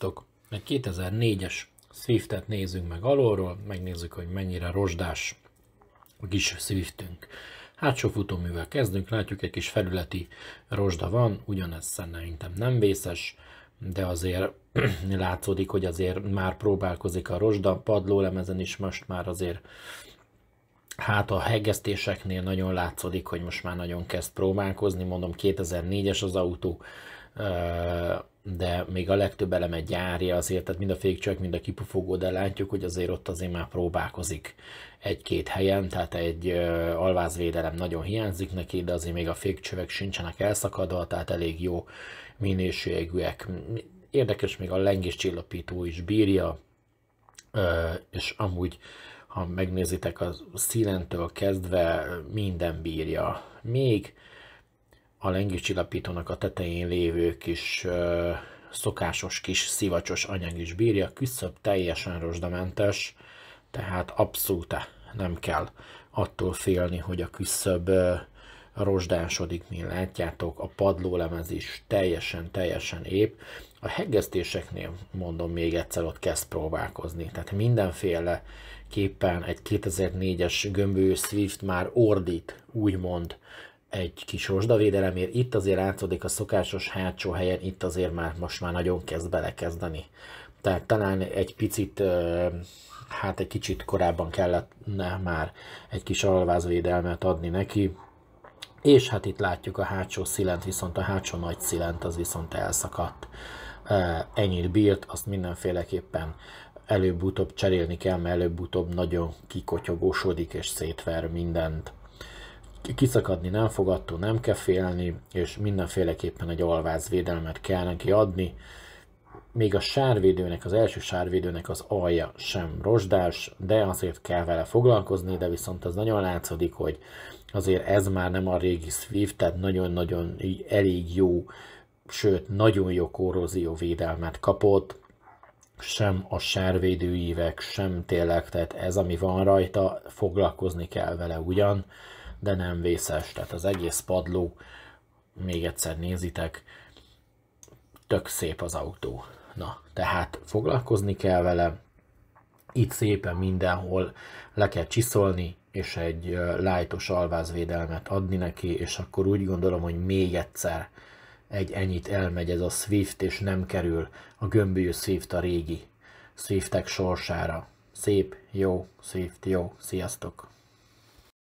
Sziasztok! Egy 2004-es Swiftet nézzünk meg alulról, megnézzük, hogy mennyire rozsdás a kis Swiftünk. Hátsó futóművel kezdünk, látjuk egy kis felületi rozsda van, ugyanez szerintem nem vészes, de azért látszódik, hogy azért már próbálkozik a rozsda, padlólemezen is most már azért hát a hegesztéseknél nagyon látszódik, hogy most már nagyon kezd próbálkozni, mondom 2004-es az autó, de még a legtöbb eleme gyárja azért, tehát mind a fékcsövek, mind a kipufogó, de látjuk, hogy azért ott azért már próbálkozik egy-két helyen, tehát egy alvázvédelem nagyon hiányzik neki, de azért még a fékcsövek sincsenek elszakadva, tehát elég jó minőségűek. Érdekes, még a lengés csillapító is bírja, és amúgy, ha megnézitek, a szílentől kezdve minden bírja. Még a lengőcsillapítónak a tetején lévő kis ö, szokásos kis szivacsos anyag is bírja, küszöbb teljesen rozsdamentes, tehát abszolút nem kell attól félni, hogy a küszöbb ö, rozsdásodik, mint látjátok, a padlólemez is teljesen, teljesen ép. A hegesztéseknél, mondom még egyszer, ott kezd próbálkozni. Tehát mindenféle képpen egy 2004-es gömbő Swift már ordít, úgymond egy kis rozsdavédelemért, itt azért látszódik a szokásos hátsó helyen, itt azért már most már nagyon kezd belekezdeni. Tehát talán egy picit, hát egy kicsit korábban ne, már egy kis alvázvédelmet adni neki, és hát itt látjuk a hátsó szilent, viszont a hátsó nagy szilent az viszont elszakadt. Ennyit bírt, azt mindenféleképpen előbb-utóbb cserélni kell, mert előbb-utóbb nagyon kikotyogósodik és szétver mindent kiszakadni nem fog, attól nem kell félni, és mindenféleképpen egy alvázvédelmet kell neki adni. Még a sárvédőnek, az első sárvédőnek az alja sem rozsdás, de azért kell vele foglalkozni, de viszont az nagyon látszik, hogy azért ez már nem a régi Swift, tehát nagyon-nagyon elég jó, sőt nagyon jó korrózió védelmet kapott, sem a sárvédőívek, sem tényleg, tehát ez, ami van rajta, foglalkozni kell vele ugyan, de nem vészes, tehát az egész padló, még egyszer nézitek, tök szép az autó. Na, tehát foglalkozni kell vele, itt szépen mindenhol le kell csiszolni, és egy lájtos alvázvédelmet adni neki, és akkor úgy gondolom, hogy még egyszer egy ennyit elmegy ez a Swift, és nem kerül a gömbölyű Swift a régi Swiftek sorsára. Szép, jó, Swift, jó, sziasztok!